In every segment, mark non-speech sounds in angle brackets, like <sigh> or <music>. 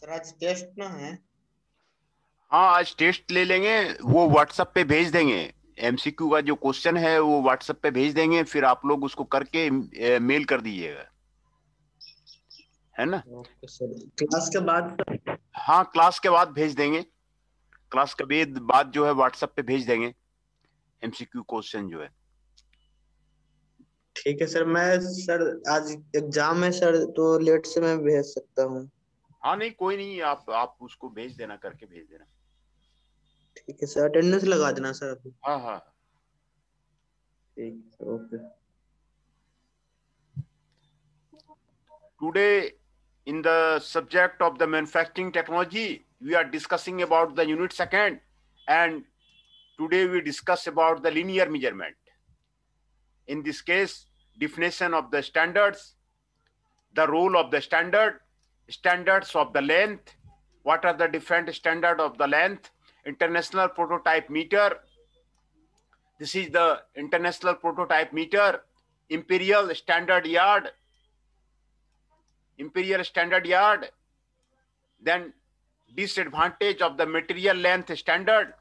Sir आज test ना है हाँ आज टेस्ट ले लेंगे वो व्हाट्सएप पे भेज देंगे एमसीक्यू का जो क्वेश्चन है वो व्हाट्सएप पे भेज देंगे फिर आप लोग उसको करके मेल कर दीजिएगा है ना क्लास के बाद तो- हाँ क्लास के बाद भेज देंगे क्लास के बाद जो है व्हाट्सएप पे भेज देंगे एमसीक्यू क्वेश्चन जो है ठीक है सर मैं सर आज एग्जाम है सर तो लेट से मैं भेज सकता हूँ हाँ नहीं कोई नहीं आप आप उसको भेज देना करके भेज देना ठीक है सर अटेंडेंस लगा देना सर अभी हाँ हाँ ठीक today in the subject of the manufacturing technology we are discussing about the unit second and today we discuss about the linear measurement in this case definition of the standards the role of the standard standards of the length, what are the different standard of the length, international prototype meter. This is the international prototype meter, imperial standard yard, imperial standard yard, then disadvantage of the material length standard,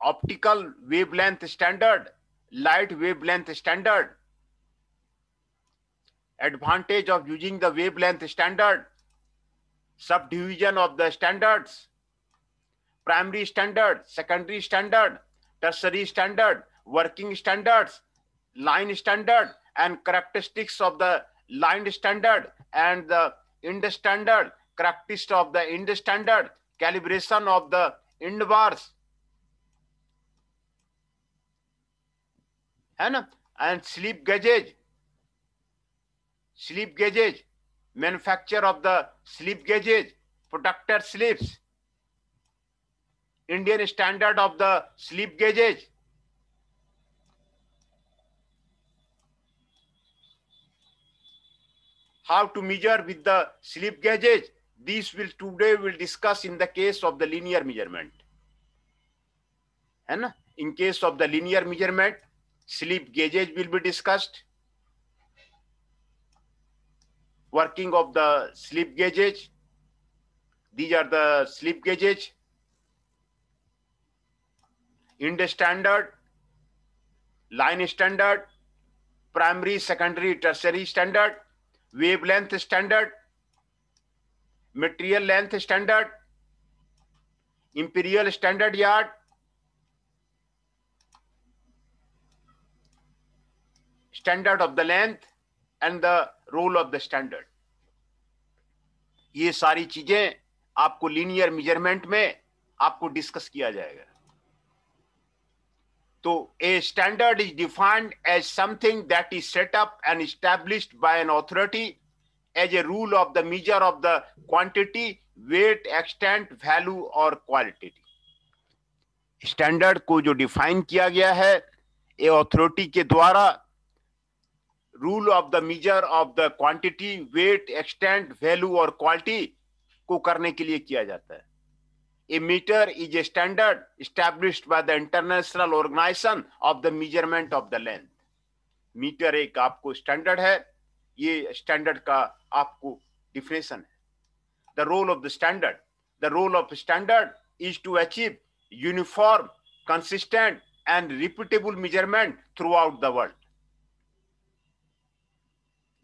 optical wavelength standard, light wavelength standard, advantage of using the wavelength standard, subdivision of the standards, primary standard, secondary standard, tertiary standard, working standards, line standard, and characteristics of the line standard and the end standard, characteristics of the end standard, calibration of the end bars. And, and sleep gauge sleep gauges, manufacture of the sleep gauges, producer sleeps, Indian standard of the sleep gauges. How to measure with the sleep gauges. These will today we'll discuss in the case of the linear measurement. And in case of the linear measurement, sleep gauges will be discussed working of the slip gauges. These are the slip gauges. the standard, line standard, primary, secondary, tertiary standard, wavelength standard, material length standard, imperial standard yard, standard of the length and the role of the standard ये सारी चीजें आपको linear measurement में आपको discuss किया जाएगा तो a standard is defined as something that is set up and established by an authority as a rule of the measure of the quantity weight extent value और क्वालिटी स्टैंडर्ड को जो define किया गया है ए authority के द्वारा rule of the measure of the quantity weight extent value और quality को करने के लिए किया जाता है a metre is a standard establish by the international organisation of the measurement of the length metre एक आपको स्टैंडर्ड है ये स्टैंडर्ड का आपको डिफिनेशन है the role of the standard the role of standard is to achieve uniform consistent and repeatable measurement throughout the world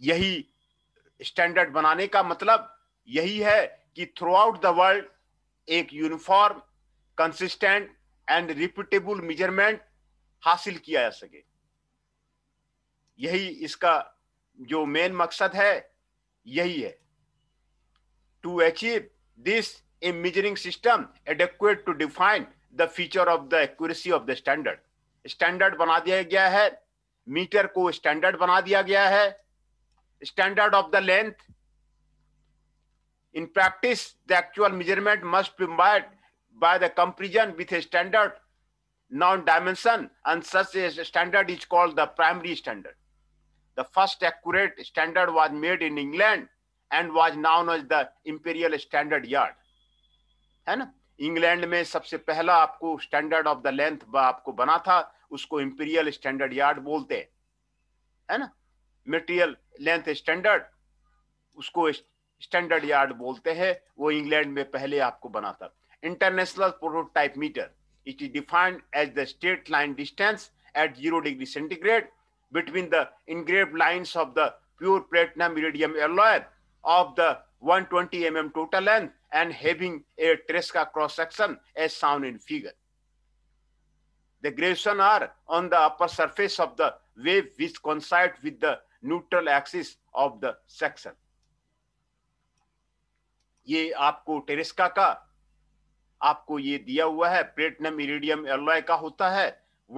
यही standard बनाने का मतलब यही है कि थ्रू आउट द वर्ल्ड एक uniform consistent and repeatable measurement हासिल किया जा सके यही इसका जो मेन मकसद है यही है to achieve this a measuring system adequate to define the feature of the accuracy of the standard standard बना दिया गया है मीटर को स्टैंडर्ड बना दिया गया है standard of the length. In practice, the actual measurement must be made by the comparison with a standard non-dimension and such a standard is called the primary standard. The first accurate standard was made in England and was known as the Imperial Standard Yard. है ना England में सबसे पहला आपको standard of the length आपको बना था उसको इंपीरियल स्टैंडर्ड यार्ड बोलते हैं है ना मटेरियल लेंथ स्टैंडर्ड उसको स्टैंडर्ड यार्ड बोलते हैं वो इंग्लैंड में पहले आपको बना था international prototype metre it is defined as the straight line distance at zero degree centigrade between the engraved lines of the pure platinum iridium alloy of the 120 twenty mm total length and having a Tresca cross section as shown in figure the ग्रेवसन are on the upper surface of the web which coincides with the neutral axis of the section ये आपको टेरिस्का का आपको ये दिया हुआ है प्लेटनम iridium alloy का होता है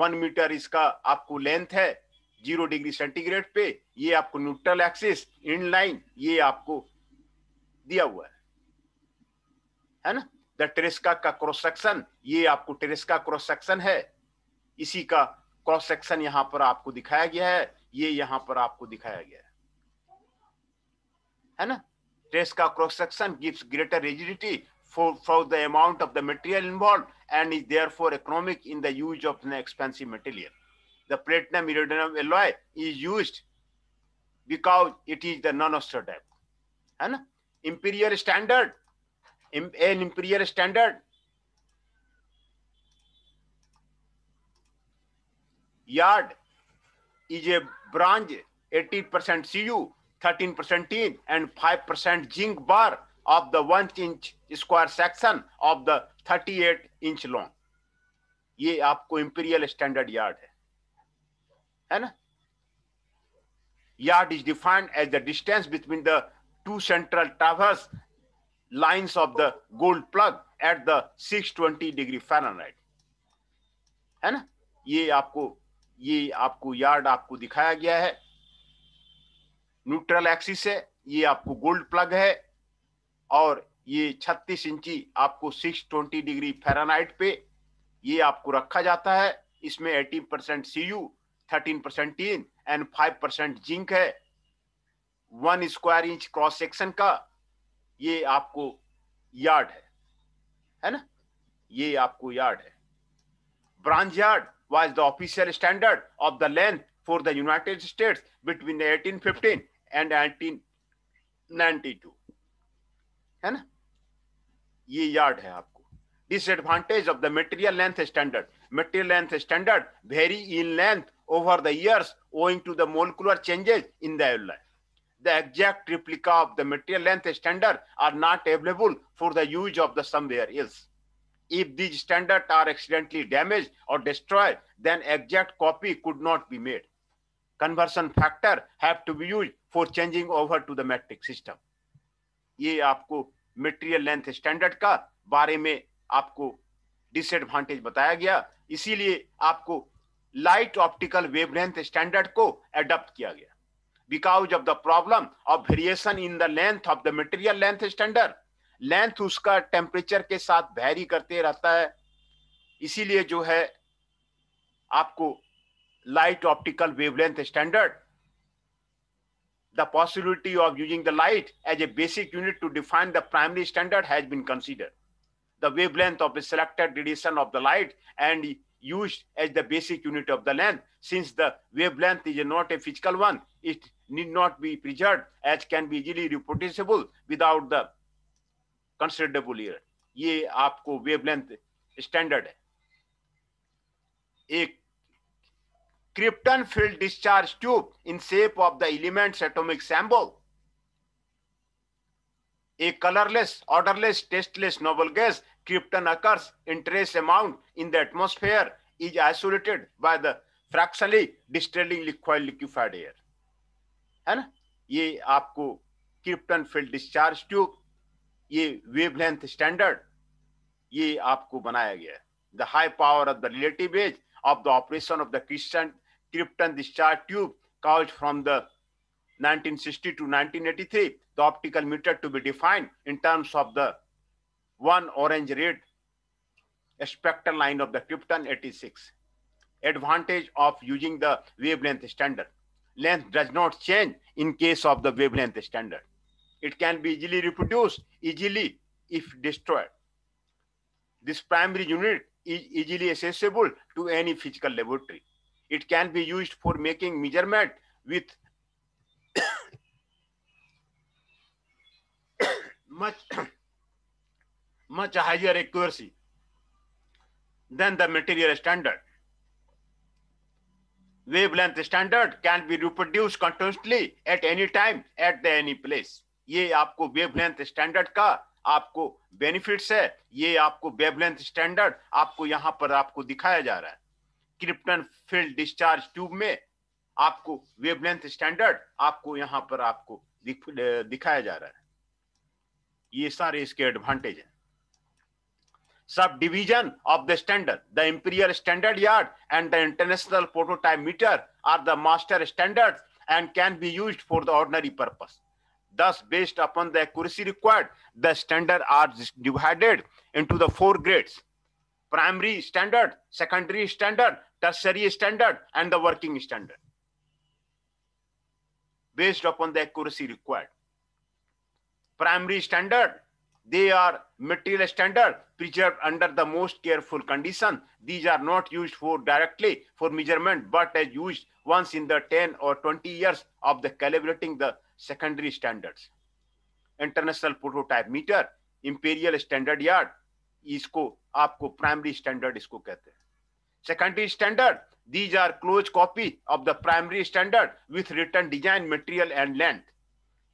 वन मीटर इसका आपको लेंथ है जीरो डिग्री सेंटीग्रेड पे ये आपको न्यूट्रल एक्सिस इन लाइन ये आपको दिया हुआ है है ना द टेरिस्का का क्रॉस सेक्शन ये आपको टेरिस्का क्रॉस सेक्शन है इसी का क्रॉस सेक्शन यहां पर आपको दिखाया गया है ये यहां पर आपको दिखाया गया है ना Tresca cross section gives greater rigidity for the amount of the material involve and is therefore economic in the use of the expensive material the platinum iridium alloy is use because it is the non ऑस्टर type है ना imperial standard an imperial standard yard is a bronze 80 percent C U thirteen percent tin and five percent zinc bar of the one inch square section of the thirty eight inch long ये आपको imperial standard yard है है ना yard is defined as the distance between the two central traverse lines of the gold plug at the six twenty degree Fahrenheit है ना ये आपको ये आपको यार्ड आपको दिखाया गया है न्यूट्रल एक्सिस है ये आपको गोल्ड प्लग है और ये 36 इंची आपको 620 डिग्री फेरानाइट पे ये आपको रखा जाता है इसमें 18 percent C U thirteen percent tin and five percent zinc है one square inch cross section का ये आपको यार्ड है है ना ये आपको यार्ड है bronze yard was the official standard of the length for the United States between 1815 and 1892 है ये है आपको disadvantage of the material length standard material length standard vary in length over the years owing to the molecular changes in the alloy the exact replica of the material length standard are not available for the use of the somewhere else If these standards are accidentally damaged or destroyed, then exact copy could not be made. Conversion factor have to be used for changing over to the metric system. ye aapko material length standard ka bare mein aapko disadvantage बताया गया इसीलिए आपको light optical wavelength standard को adapt किया गया because of the problem of variation in the length of the material length standard length उसका temperature के साथ वैरी करते रहता है इसीलिए जो है आपको light optical wavelength standard the possibility of using the light as a basic unit to define the primary standard has been considered the wavelength of a selected radiation of the light and use as the basic unit of the length since the wavelength is not a physical one it need not be preserve as can be easily reportable without the considerable error ये आपको wavelength standard है एक krypton field discharge tube in shape of the elements atomic symbol a colourless odourless tasteless noble gas krypton occurs interest amount in the atmosphere is isolated by the fractionally distilling liquid liquefied air है ना ये आपको krypton field discharge tube ये wavelength standard ये आपको बनाया गया the high power of the relative ease of the operation of the krypton krypton discharge tube caused from the 1960 to 1983 the optical meter to be defined in terms of the one orange red spectral line of the krypton 86 advantage of using the wavelength standard length does not change in case of the wavelength standard It can be easily reproduced, easily if destroyed. This primary unit is easily accessible to any physical laboratory. It can be used for making measurement with <coughs> much, <coughs> much higher accuracy than the material standard. Wavelength standard can be reproduced continuously at any time, at any place. ये आपको wavelength standard का आपको benefits है ये आपको wavelength standard आपको यहाँ पर आपको दिखाया जा रहा है क्रिप्टन फील्ड डिस्चार्ज ट्यूब में आपको वेवलेंथ स्टैंडर्ड आपको यहाँ पर आपको दिख, दिखाया जा रहा है ये सारे इसके एडवांटेज हैं subdivision of the standard the imperial standard yard and the international prototype metre are the master standard and can be used for the ordinary purpose Thus, based upon the accuracy required, the standards are divided into the four grades primary standard, secondary standard, tertiary standard, and the working standard. Based upon the accuracy required. Primary standard, they are material standard preserved under the most careful condition. These are not used for directly for measurement, but as used once in the 10 or 20 years of the calibrating the secondary standards international prototype meter imperial standard yard isko aapko primary standard isko kehte secondary standard these are close copy of the primary standard with written design material and length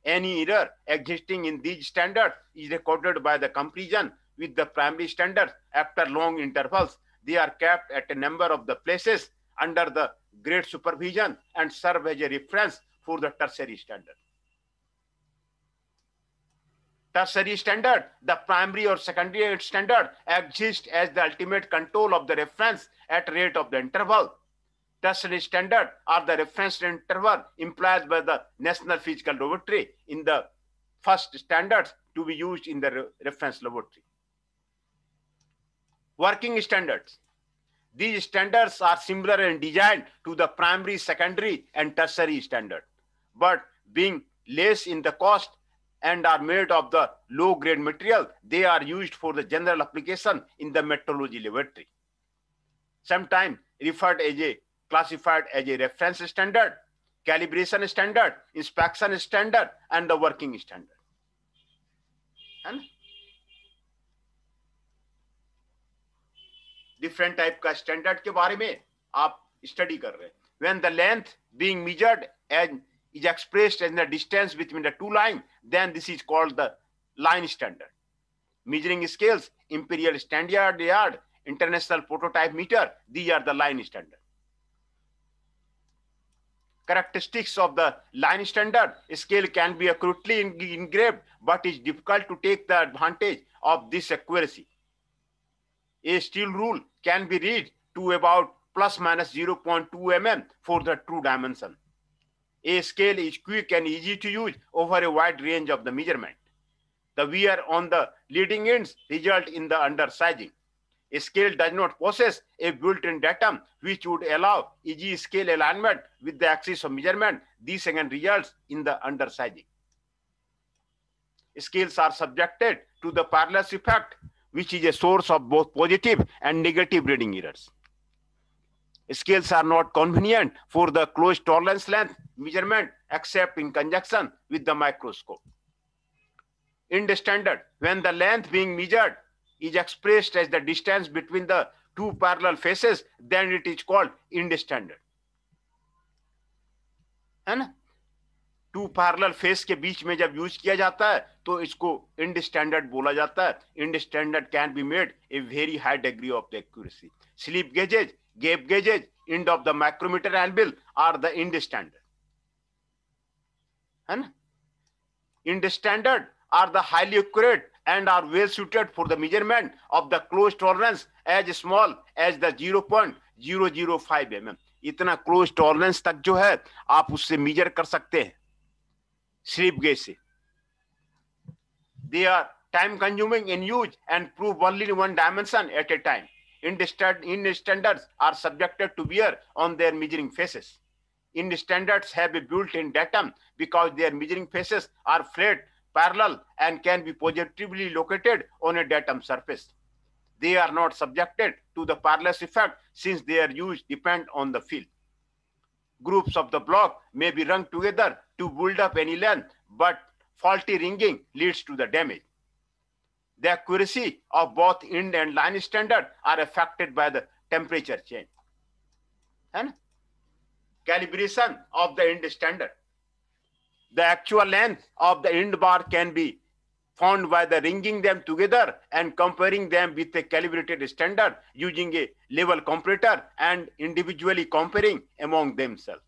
any error existing in these standards is recorded by the comparison with the primary standards after long intervals they are kept at a number of the places under the great supervision and serve as a reference for the tertiary standard tertiary standard, the primary or secondary standard exists as the ultimate control of the reference at rate of the interval. Tertiary standard are the reference interval implied by the National Physical Laboratory in the first standards to be used in the re reference laboratory. Working standards. These standards are similar in design to the primary, secondary, and tertiary standard, but being less in the cost and are made of the low grade material, they are used for the general application in the metrology laboratory. Sometimes referred as a classified as a reference standard, calibration standard, inspection standard, and the working standard. And different type of standard के बारे में आप study कर रहे When the length being measured and is expressed as the distance between the two lines, then this is called the line standard. Measuring scales, imperial standard yard, international prototype meter, these are the line standard. Characteristics of the line standard, scale can be accurately engraved, but it's difficult to take the advantage of this accuracy. A steel rule can be read to about plus minus 0.2 mm for the true dimension. A scale is quick and easy to use over a wide range of the measurement. The wear on the leading ends result in the undersizing. A scale does not possess a built-in datum which would allow easy scale alignment with the axis of measurement. This again results in the undersizing. Scales are subjected to the parallax effect, which is a source of both positive and negative reading errors. Scales are not convenient for the closed tolerance length measurement except in conjunction with the microscope. In the standard, when the length being measured is expressed as the distance between the two parallel faces, then it is called in the standard. है ना to parallel face के बीच में जब use किया जाता है तो इसको इंड स्टैंडर्ड बोला जाता है end standard can be made a very high degree of accuracy slip gauges gap gauges, end of the micrometer anvil are the end standard. And end standard are the highly accurate and are well suited for the measurement of the closed tolerance as small as the 0.005 mm. इतना close tolerance तक जो है आप उससे major कर सकते हैं slip gauge से they are time consuming in use and prove only one dimension at a time in standards are subjected to wear on their measuring faces. Ind standards have a built-in datum because their measuring faces are flat, parallel, and can be positively located on a datum surface. They are not subjected to the parallax effect since their use depend on the field. Groups of the block may be rung together to build up any length, but faulty ringing leads to the damage the accuracy of both end and line standard are affected by the temperature change. And calibration of the end standard. The actual length of the end bar can be found by the ringing them together and comparing them with a calibrated standard using a level comparator and individually comparing among themselves.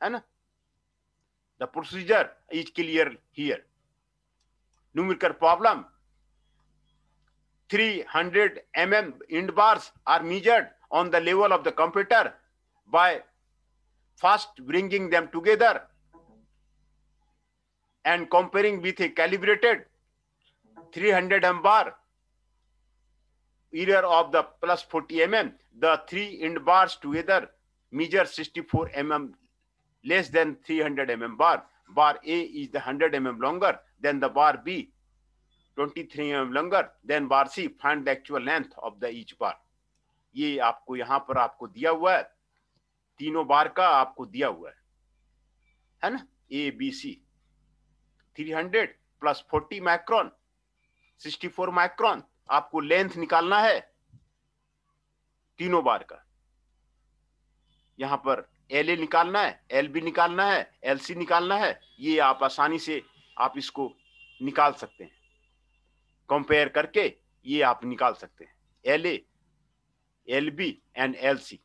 And the procedure is clear here. Numerical problem 300 mm end bars are measured on the level of the computer by first bringing them together and comparing with a calibrated 300 mm bar area of the plus 40 mm the three end bars together measure 64 mm less than 300 mm bar bar a is the 100 mm longer than the bar b 23 M longer then Varsi, find the actual length of the each bar ये आपको यहाँ पर आपको दिया हुआ है तीनों बार का आपको दिया हुआ है है ना A B C three hundred plus forty micron sixty four micron आपको लेंथ निकालना है तीनों बार का यहाँ पर एल ए निकालना है एल बी निकालना है एल सी निकालना है ये आप आसानी से आप इसको निकाल सकते हैं कंपेयर करके ये आप निकाल सकते हैं L A L B and L C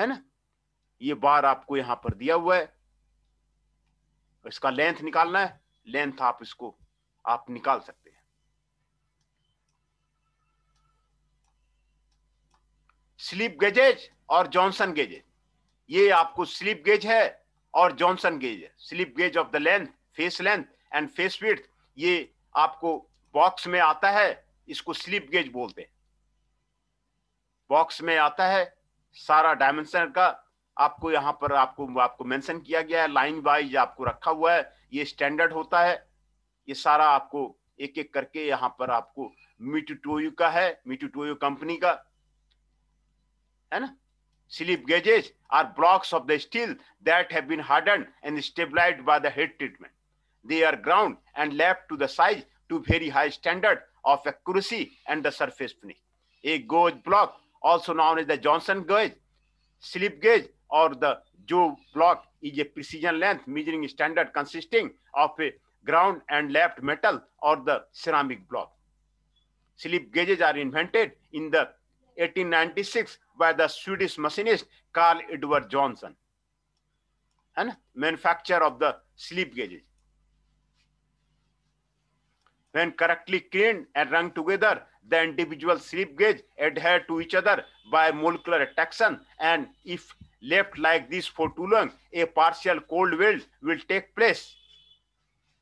है ना ये बार आपको यहां पर दिया हुआ है इसका लेंथ निकालना है लेंथ आप इसको आप निकाल सकते हैं स्लिप गेजेज और जॉनसन गेजेज ये आपको स्लिप गेज है और जॉनसन गेज है slip gauge of the length face length and face with ये आपको बॉक्स में आता है इसको स्लिप गेज बोलते हैं बॉक्स में आता है सारा डायमेंशन का आपको यहां पर आपको आपको मेंशन किया गया है लाइन वाइज आपको रखा हुआ है ये स्टैंडर्ड होता है ये सारा आपको एक एक करके यहां पर आपको मिटुटोयू का है टोयू कंपनी का है ना slip gauges are blocks of the steel that have been harden and stabilised by the heat treatment they are ground and left to the size to very high standard of accuracy and the surface finish. A gauge block, also known as the Johnson gauge, slip gauge, or the Joe block is a precision length measuring standard consisting of a ground and lapped metal or the ceramic block. Slip gauges are invented in the 1896 by the Swedish machinist Carl Edward Johnson. And manufacture of the slip gauges. When correctly cleaned and rung together, the individual slip gauge adhere to each other by molecular attraction and if left like this for too long, a partial cold weld will take place.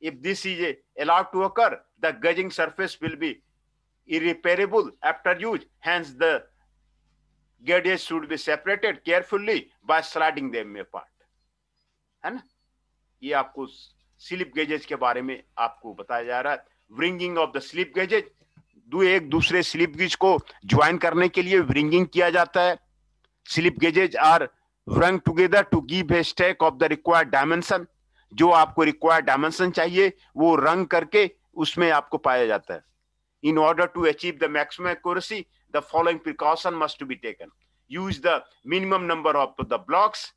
If this is allowed to occur, the gauging surface will be irreparable after use. Hence, the gauges should be separated carefully by sliding them apart. है ना ये आपको slip gauges के बारे में आपको बताया जा रहा है wringing of the slip gauges दो एक दूसरे स्लिप गेज को ज्वाइन करने के लिए व्रिंगिंग किया जाता है slip gauges are wrung together to give a stack of the required dimension जो आपको रिक्वायर्ड डायमेंशन चाहिए वो रंग करके उसमें आपको पाया जाता है in order to achieve the maxim एक्सी the following precaution must be taken use the minimum number of the blocks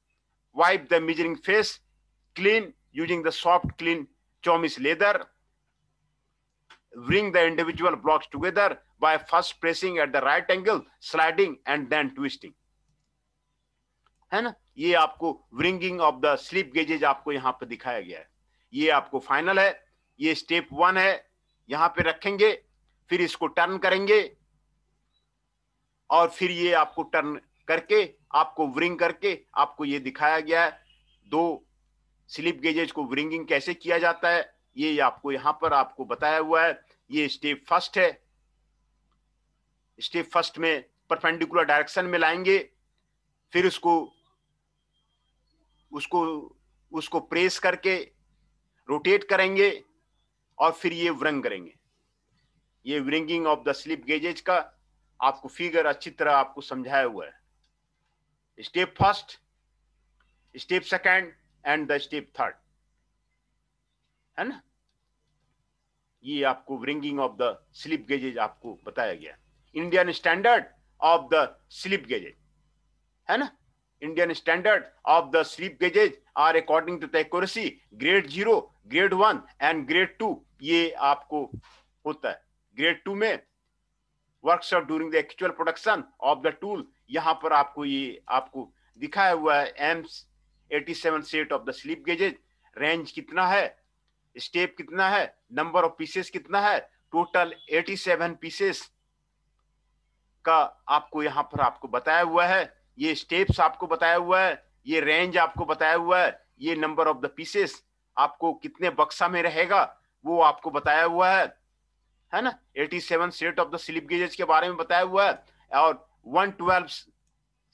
wipe the measuring face clean using the soft clean chamois leather bring the individual blocks together by first pressing at the right angle sliding and then twisting है ना ये आपको wringing of the slip gauges आपको यहां पर दिखाया गया है ये आपको फाइनल है ये स्टेप वन है यहाँ पे रखेंगे फिर इसको टर्न करेंगे और फिर ये आपको टर्न करके आपको व्रिंग करके आपको ये दिखाया गया है दो स्लिप गेजेज को ब्रिंगिंग कैसे किया जाता है ये आपको यहां पर आपको बताया हुआ है ये स्टेप फर्स्ट है स्टेप फर्स्ट में परपेंडिकुलर डायरेक्शन में लाएंगे फिर उसको उसको उसको प्रेस करके रोटेट करेंगे और फिर ये व्रंग करेंगे ये wringing of the slip gauges का आपको फिगर अच्छी तरह आपको समझाया हुआ है step first step second and the step third है ना ये आपको wringing of the slip gauges आपको बताया गया Indian standard of the slip gauges है ना Indian standard of the slip gauges are according to the grade zero grade one and grade two ये आपको होता है ग्रेड टू में workshop during the actual production of the tool यहां पर आपको ये आपको दिखाया हुआ है एम्स 87 set of the slip gauges range कितना है स्टेप कितना है नंबर ऑफ पीसेस कितना है टोटल 87 पीसेस का आपको यहाँ पर आपको बताया हुआ है ये स्टेप्स आपको बताया हुआ है ये रेंज आपको बताया हुआ है ये नंबर ऑफ द पीसेस आपको कितने बक्सा में रहेगा वो आपको बताया हुआ है है ना 87 set of the slip gauges के बारे में बताया हुआ है और 112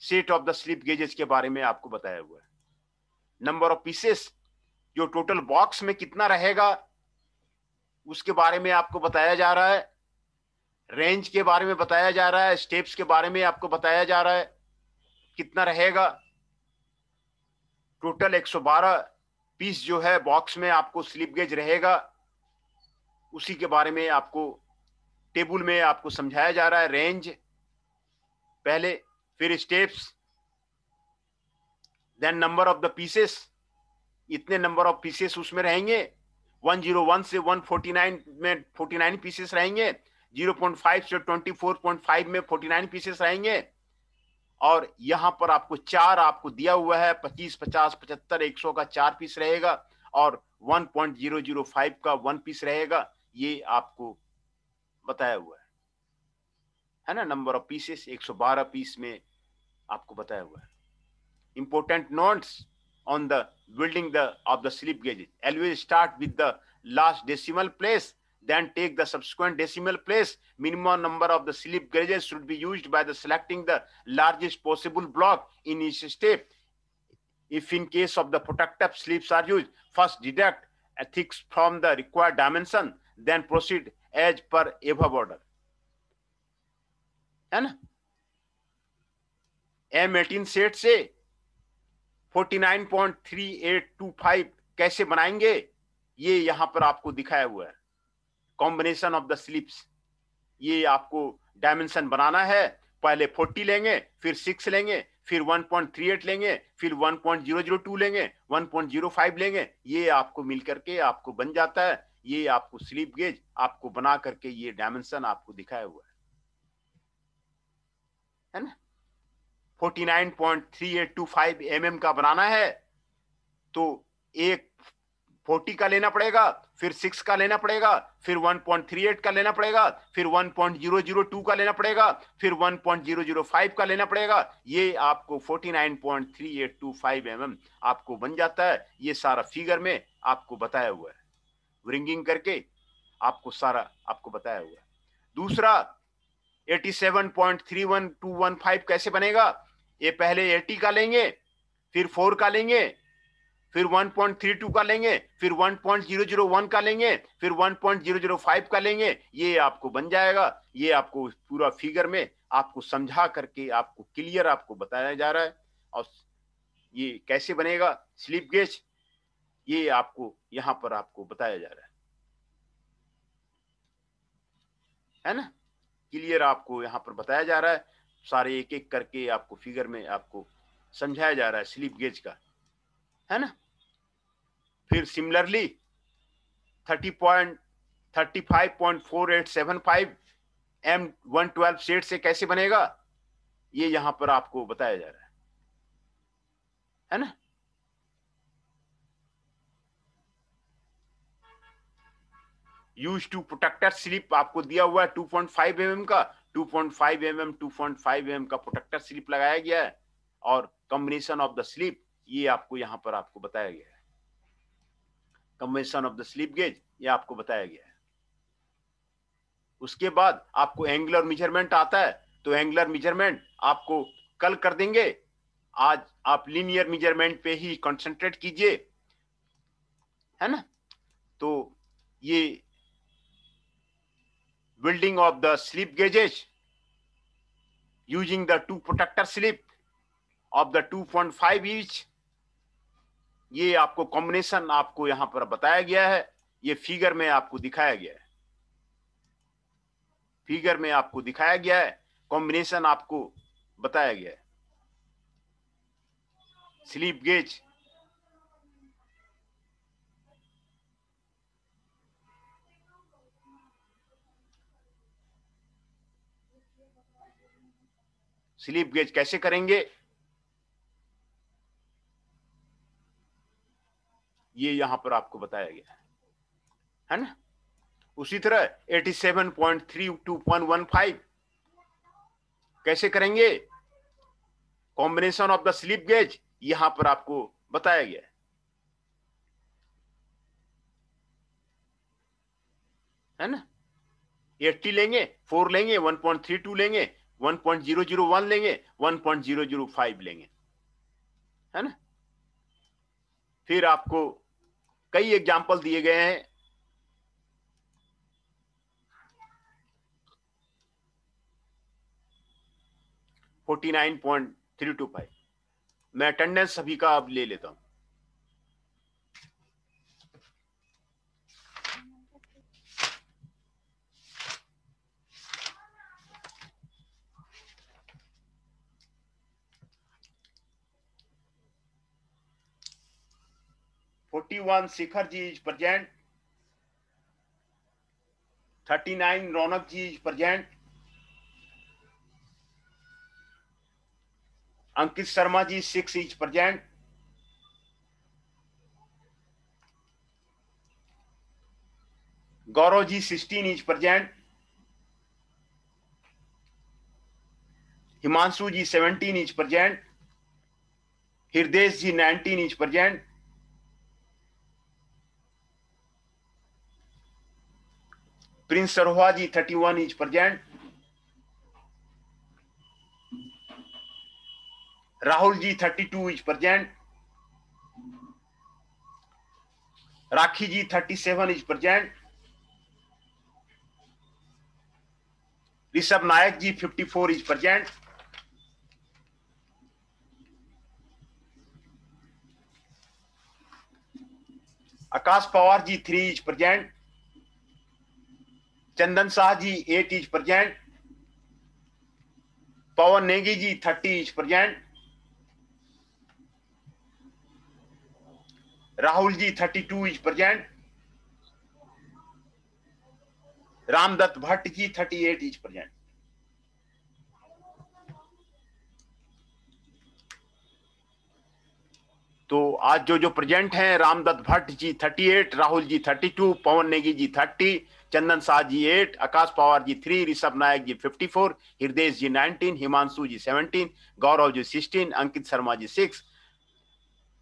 set of the slip gauges के बारे में आपको बताया हुआ है नंबर ऑफ पीसेस जो टोटल बॉक्स में कितना रहेगा उसके बारे में आपको बताया जा रहा है रेंज के बारे में बताया जा रहा है स्टेप्स के बारे में आपको बताया जा रहा है कितना रहेगा टोटल 112 पीस जो है बॉक्स में आपको स्लिप गेज रहेगा उसी के बारे में आपको टेबल में आपको समझाया जा रहा है रेंज पहले फिर steps then number of the pieces इतने नंबर ऑफ पीसेस उसमें रहेंगे 101 से 149 में 49 पीसेस रहेंगे 0.5 से 24.5 में 49 पीसेस रहेंगे और यहां पर आपको चार आपको दिया हुआ है 25, 50, 75, 100 का चार पीस रहेगा और 1.005 का वन पीस रहेगा ये आपको बताया हुआ है है ना नंबर ऑफ पीसेस 112 पीस में आपको बताया हुआ है important notes on the building the of the slip gauges. Always start with the last decimal place, then take the subsequent decimal place. Minimum number of the slip gauges should be used by the selecting the largest possible block in each step. If in case of the protective slips are used, first deduct a thick from the required dimension, then proceed as per above order. And M18 set say 49.3825 कैसे बनाएंगे ये यहां पर आपको दिखाया हुआ है combination of the slips ये आपको डायमेंशन बनाना है पहले 40 लेंगे फिर 6 लेंगे फिर 1.38 लेंगे फिर 1.002 लेंगे 1.05 लेंगे ये आपको मिल करके आपको बन जाता है ये आपको स्लिप गेज आपको बना करके ये डायमेंशन आपको दिखाया हुआ है है ना 49.3825 mm का बनाना है तो एक 40 का लेना पड़ेगा फिर 6 का लेना पड़ेगा फिर 1.38 का लेना पड़ेगा फिर 1.002 का लेना पड़ेगा फिर 1.005 का लेना पड़ेगा ये आपको 49.3825 mm आपको बन जाता है ये सारा फिगर में आपको बताया हुआ है रिंगिंग करके आपको सारा आपको बताया हुआ है दूसरा 87.31215 कैसे बनेगा ये पहले एटी का लेंगे फिर फोर का लेंगे फिर 1.32 का लेंगे फिर 1.001 का लेंगे फिर 1.005 का लेंगे ये आपको बन जाएगा ये आपको पूरा फिगर में आपको समझा करके आपको क्लियर आपको बताया जा रहा है और ये कैसे बनेगा स्लिप गेज ये आपको यहाँ पर आपको बताया जा रहा है है ना क्लियर आपको यहां पर बताया जा रहा है सारे एक एक करके आपको फिगर में आपको समझाया जा रहा है स्लिप गेज का है ना फिर similarly thirty point thirty five point four eight seven five M one twelve set से कैसे बनेगा ये यहां पर आपको बताया जा रहा है है ना यूज टू प्रोटेक्टर स्लिप आपको दिया हुआ है टू पॉइंट फाइव एम का two point five M M two point five M का प्रोटेक्टर स्लिप लगाया गया है और कॉम्बिनेशन ऑफ द स्लिप ये आपको यहां पर आपको बताया गया है combination of the slip gauge ये आपको बताया गया है उसके बाद आपको एंगुलर मेजरमेंट आता है तो एंगुलर मेजरमेंट आपको कल कर देंगे आज आप लीनियर मेजरमेंट पे ही कंसंट्रेट कीजिए है ना तो ये welding of the slip gauges using the two protector slip of the 2.5 each ये आपको कॉम्बिनेशन आपको यहां पर बताया गया है ये फिगर में आपको दिखाया गया है फिगर में आपको दिखाया गया है कॉम्बिनेशन आपको बताया गया है स्लीप गेज स्लीप गेज कैसे करेंगे ये यहां पर आपको बताया गया है है ना उसी तरह 87.32.115 कैसे करेंगे combination of the slip gauge यहां पर आपको बताया गया है है ना एट्टी लेंगे फोर लेंगे वन पॉइंट थ्री टू लेंगे 1.001 लेंगे 1.005 लेंगे है ना फिर आपको कई एग्जाम्पल दिए गए हैं forty nine point three two five मैं अटेंडेंस सभी का अब ले लेता हूं 31 Sikharji is present. 39 Ronakji is present. Ankit Sharma ji 6 is present. Gaurav ji 16 is present. Himanshu ji 17 is present. Hirdesh ji 19 is present. Prince Saroha ji thirty one inch present Rahul ji thirty two is present Rakhi ji thirty seven inch present Rishabh Nayak ji fifty four inch present Akash Pawar ji three is present Chandan Shah ji eight is present Pawan Negi ji thirty is present Rahul ji thirty two is present Ramdutt Bhatt ji thirty eight is present तो आज जो जो present हैं रामदत्त भट्ट जी 38, Rahul ji 32, Pawan Negi ji Chandan Shah ji eight Akash Pawar ji three Rishabh Nayak ji fifty four Hriday ji nineteen Himanshu ji seventeen Gaurav ji sixteen Ankit Sharma ji six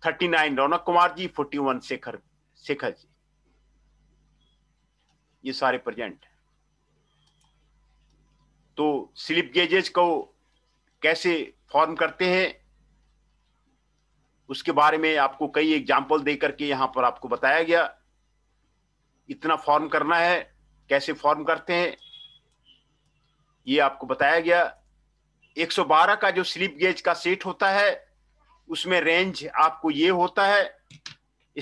thirty nine Raunak Kumar ji forty one Shekhar Shekhar ji ये सारे present तो slip gauges को कैसे फॉर्म करते हैं उसके बारे में आपको कई एग्जाम्पल दे करके यहां पर आपको बताया गया इतना फॉर्म करना है कैसे फॉर्म करते हैं ये आपको बताया गया 112 का जो स्लिप गेज का सेट होता है उसमें रेंज आपको ये होता है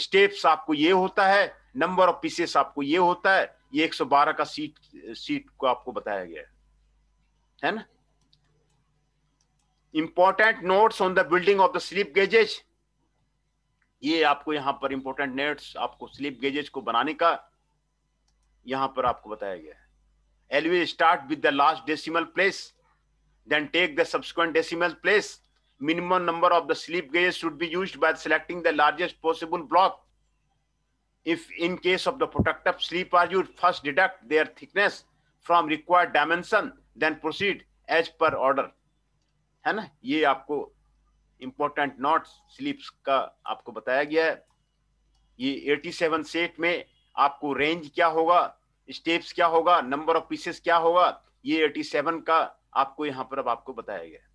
स्टेप्स आपको ये होता है नंबर ऑफ पीसेस आपको ये होता है ये 112 का सीट सीट को आपको बताया गया है ना important notes on the building of the slip gauges ये आपको यहां पर इंपॉर्टेंट नोट्स आपको स्लिप गेजेज को बनाने का यहां पर आपको बताया गया है always start with the last decimal place then take the subsequent decimal place minimum number of the slip gauge should be used by selecting the largest possible block if in case of the protective slip are you first deduct there thickness from required dimension then proceed as per order है ना ये आपको important not स्लीप्स का आपको बताया गया है ये 87 सेट में आपको रेंज क्या होगा स्टेप्स क्या होगा नंबर ऑफ पीसेस क्या होगा ये 87 का आपको यहां पर अब आपको बताया गया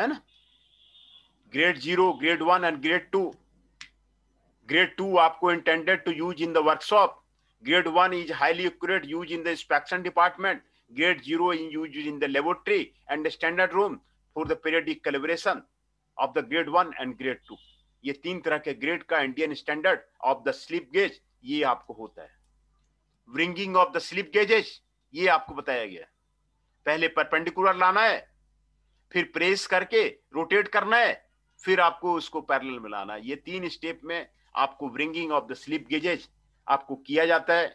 है ना grade zero grade one and grade two grade two आपको intended to use in the workshop grade one is highly use in the inspection department Gate zero is used in the laboratory and the standard room for the periodic calibration of the grade one and grade two. ये तीन तरह के grade का Indian standard of the slip gauge ये आपको होता है wringing of the slip gauges ये आपको बताया गया पहले परपेंडिकुलर लाना है फिर प्रेस करके रोटेट करना है फिर आपको उसको पैरेलल मिलाना है ये तीन स्टेप में आपको wringing of the slip gauges आपको किया जाता है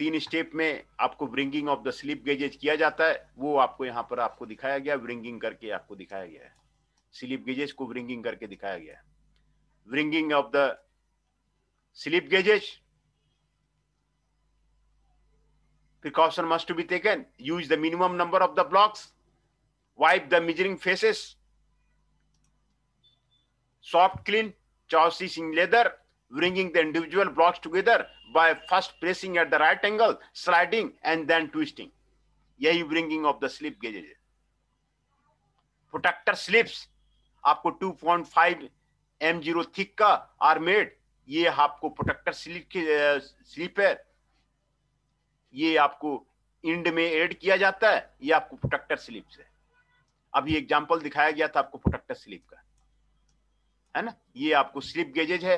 तीन स्टेप में आपको wringing of the slip gauges किया जाता है वो आपको यहाँ पर आपको दिखाया गया ब्रिंगिंग करके आपको दिखाया गया है स्लीप गेजेज को ब्रिंगिंग करके दिखाया गया है wringing of the slip gauges precaution must be taken use the minimum number of the blocks wipe the measuring faces soft clean chamois leather bringing the individual blocks together by first pressing at the right angle, sliding, and then twisting. Yeah, you bringing of the slip gauges. Protector slips. आपको 2.5 point five thick का armed ये आपको protector slip slip है ये आपको end में add किया जाता है ये आपको प्रोटेक्टर स्लिप्स है अभी एग्जांपल दिखाया गया था आपको प्रोटेक्टर स्लिप का है ना ये आपको स्लिप गेजेज है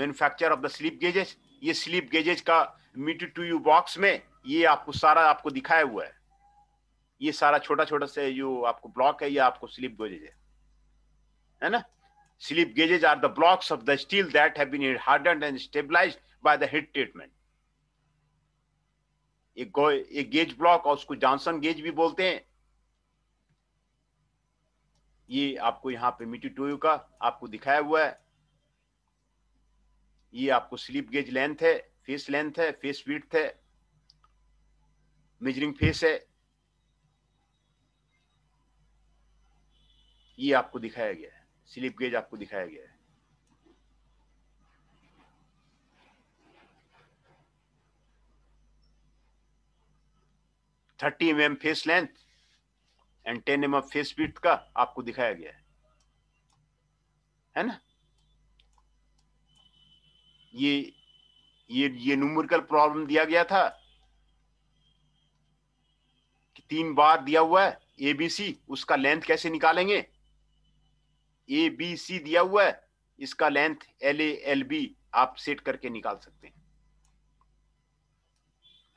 manufacture of the slip gauges ये स्लिप गेजेज का मीट टू यू बॉक्स में ये आपको सारा आपको दिखाया हुआ है ये सारा छोटा छोटा से जो आपको ब्लॉक है ये आपको स्लिप गेजेज है है ना slip gauges are the blocks of the steel that have been hardened and stabilised by the heat treatment एक, एक गेज ब्लॉक और उसको जॉनसन गेज भी बोलते हैं ये आपको यहाँ पे मिट्टी टोयू का आपको दिखाया हुआ है ये आपको स्लिप गेज लेंथ है फेस लेंथ है फेस विड्थ है मेजरिंग फेस है ये आपको दिखाया गया है स्लिप गेज आपको दिखाया गया है thirty M M face length and ten M M face width का आपको दिखाया गया है है ना ये ये ये न्यूमरिकल प्रॉब्लम दिया गया था कि तीन बार दिया हुआ है ए बी सी उसका लेंथ कैसे निकालेंगे ए बी सी दिया हुआ है इसका length L A L B आप सेट करके निकाल सकते हैं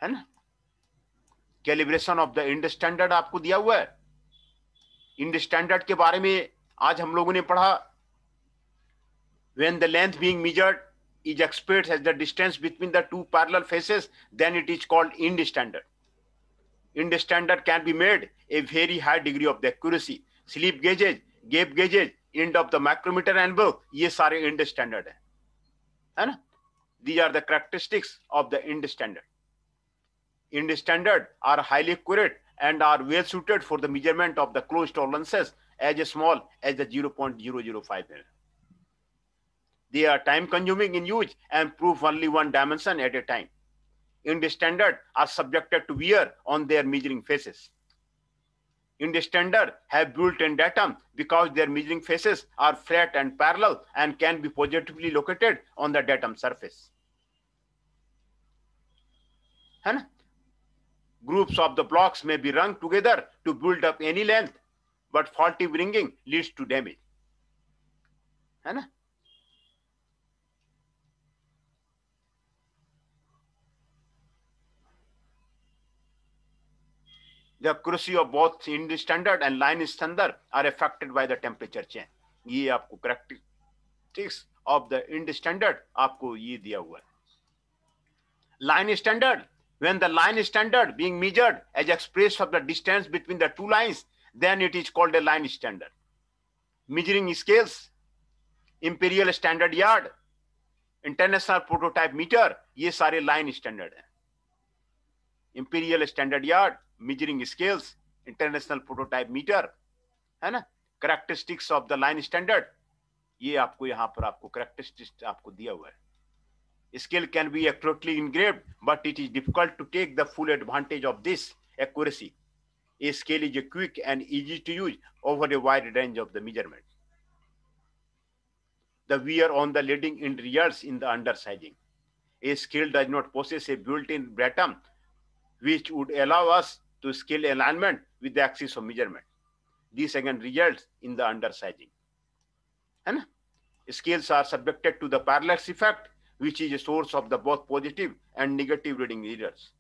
है ना calibration of the end standard आपको दिया हुआ है इंड स्टैंडर्ड के बारे में आज हम लोगों ने पढ़ा when the length being measured is expressed as the distance between the two parallel faces, then it is called IND standard. IND standard can be made a very high degree of the accuracy. Slip gauges, gap gauges, end of the micrometer anvil, ये are IND standard And These are the characteristics of the IND standard. IND standard are highly accurate and are well suited for the measurement of the closed tolerances as small as the 0.005 mm. They are time consuming in use and prove only one dimension at a time. Ind standard are subjected to wear on their measuring faces. Ind standard have built-in datum because their measuring faces are flat and parallel and can be positively located on the datum surface. And Groups of the blocks may be rung together to build up any length, but faulty bringing leads to damage. The accuracy of both Indian standard and line standard are affected by the temperature change. ये आपको characteristics of the end standard आपको ये दिया हुआ है line standard when the line standard being measured as expressed of the distance between the two lines then it is called a line standard measuring scales imperial standard yard international prototype meter ये सारे line standard हैं Imperial standard yard measuring scales, international prototype meter, and characteristics of the line standard, ये आपको यहाँ पर आपको characteristics आपको दिया हुआ है. Scale can be accurately engraved, but it is difficult to take the full advantage of this accuracy. A scale is quick and easy to use over a wide range of the measurement. The wear on the leading end in the undersizing. A scale does not possess a built-in bottom, which would allow us to scale alignment with the axis of measurement. This again results in the undersizing. And scales are subjected to the parallax effect, which is a source of the both positive and negative reading errors.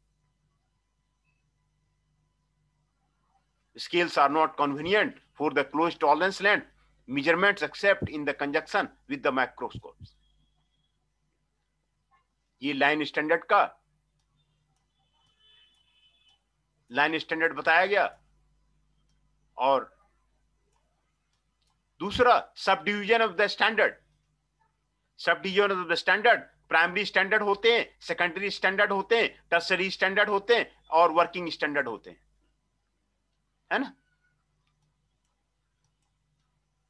Scales are not convenient for the closed tolerance length measurements except in the conjunction with the microscopes. ये line standard का line standard बताया गया और दूसरा subdivision of the standard subdivision of the standard primary standard होते हैं secondary standard होते हैं टर्सरी स्टैंडर्ड होते हैं और वर्किंग स्टैंडर्ड होते हैं है ना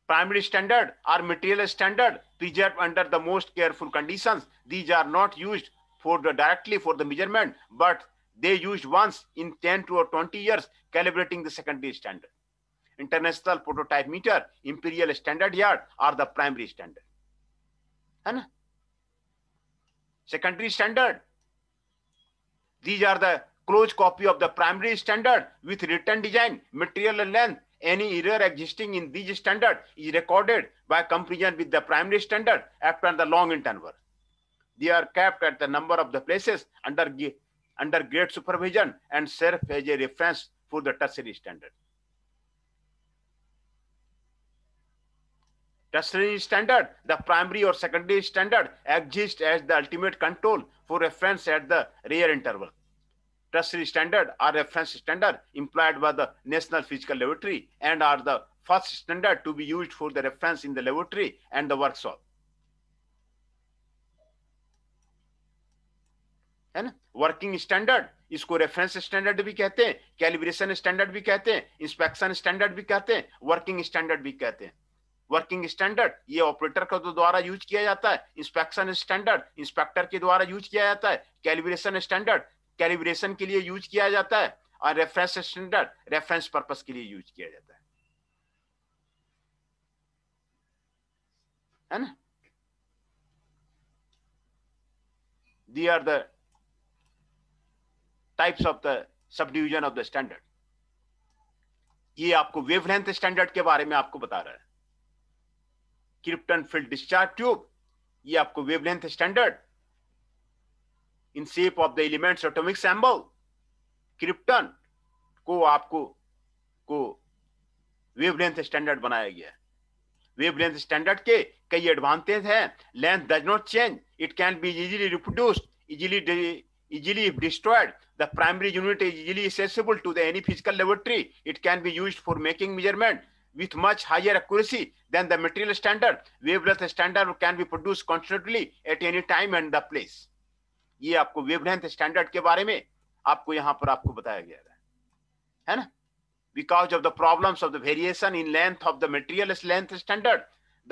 primary standard are material standard preserve under the most careful conditions these are not used for the directly for the measurement but They used once in 10 to 20 years calibrating the secondary standard. International prototype meter, imperial standard yard are the primary standard. And secondary standard, these are the close copy of the primary standard with written design, material and length. Any error existing in these standard is recorded by comparison with the primary standard after the long interval. They are kept at the number of the places under under great supervision and serve as a reference for the tertiary standard. Tertiary standard, the primary or secondary standard, exists as the ultimate control for reference at the rear interval. Tertiary standard are reference standard implied by the National Physical Laboratory and are the first standard to be used for the reference in the laboratory and the workshop. है ना working standard इसको reference standard भी कहते हैं calibration standard भी कहते हैं inspection standard भी कहते हैं वर्किंग स्टैंडर्ड भी कहते हैं वर्किंग स्टैंडर्ड ये ऑपरेटर का तो द्वारा यूज किया जाता है इंस्पेक्शन स्टैंडर्ड इंस्पेक्टर के द्वारा यूज किया जाता है कैलिब्रेशन स्टैंडर्ड कैलिब्रेशन के लिए यूज किया जाता है और रेफरेंस स्टैंडर्ड रेफरेंस पर्पस के लिए यूज किया जाता है है ना the are the types of the subdivision of the standard ये आपको वेवलेंथ स्टैंडर्ड के बारे में आपको बता रहा है क्रिप्टन फील्ड डिस्चार्ज ट्यूब ये आपको wavelength standard in shape of the elements atomic symbol krypton को आपको को वेवलेंथ स्टैंडर्ड बनाया गया है वेवलेंथ स्टैंडर्ड के कई एडवांटेज हैं length does not change it can be easily reproduced easily easily destroyed. The primary unit is easily accessible to the any physical laboratory. It can be used for making measurement with much higher accuracy than the material standard. Wavelength standard can be produced constantly at any time and the place. ये आपको wavelength standard के बारे में आपको यहाँ पर आपको बताया गया है है ना because of the problems of the variation in length of the material length standard,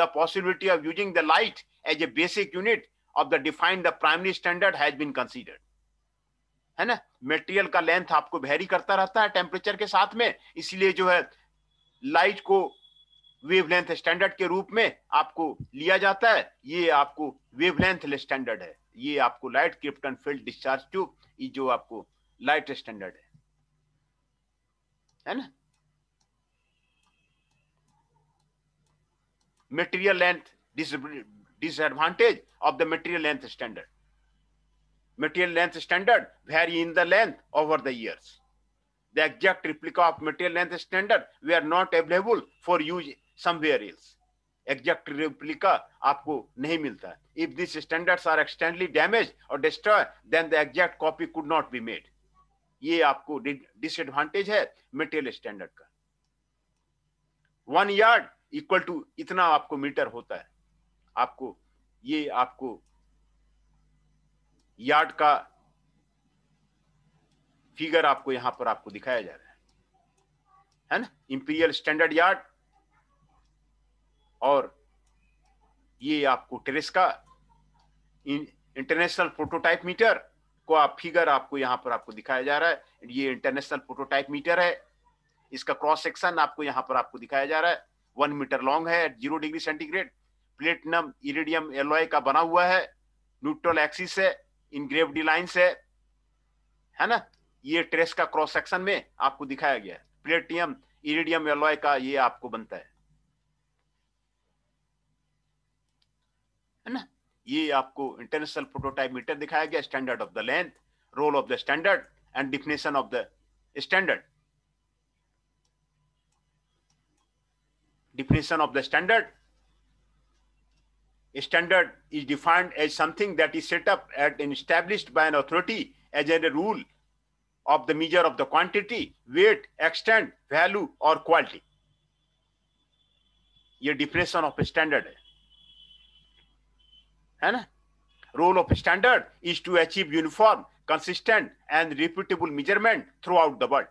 the possibility of using the light as a basic unit of the defined the primary standard has been considered. है ना material का length आपको very करता रहता है temperature के साथ में इसलिए जो है लाइट को वेवलेंथ स्टैंडर्ड के रूप में आपको लिया जाता है ये आपको वेवलेंथ स्टैंडर्ड है ये आपको light krypton field discharge tube ये जो आपको लाइट स्टैंडर्ड है है ना material length disadvantage of the material length standard material length standard vary in the length over the years. The exact replica of material length standard we are not available for use somewhere else. Exact replica aapko nahi milta If these standards are externally damaged or destroyed, then the exact copy could not be made. ye aapko disadvantage hai material standard ka One yard equal to itna aapko meter hota hai aapko ye aapko yard का figure आपको यहां पर आपको दिखाया जा रहा है है ना इंपीरियल स्टैंडर्ड यार्ड और ये आपको टेरिस का इंटरनेशनल प्रोटोटाइप मीटर को आप फिगर आपको यहां पर आपको दिखाया जा रहा है ये इंटरनेशनल प्रोटोटाइप मीटर है इसका क्रॉस सेक्शन आपको यहां पर आपको दिखाया जा रहा है वन मीटर लॉन्ग है zero degree centigrade platinum iridium alloy का बना हुआ है न्यूट्रल एक्सिस है इनग्रेव डी लाइन्स है है ना ये ट्रेस का क्रॉस सेक्शन में आपको दिखाया गया है प्लेटियम इरिडियम एलॉय का ये आपको बनता है है ना ये आपको इंटरनेशनल प्रोटोटाइप मीटर दिखाया गया standard of the length role of the standard and definition of the standard definition of the standard a standard is defined as something that is set up and established by an authority as a rule of the measure of the quantity, weight, extent, value, or quality. Your definition of a standard. And role of a standard is to achieve uniform, consistent, and reputable measurement throughout the world.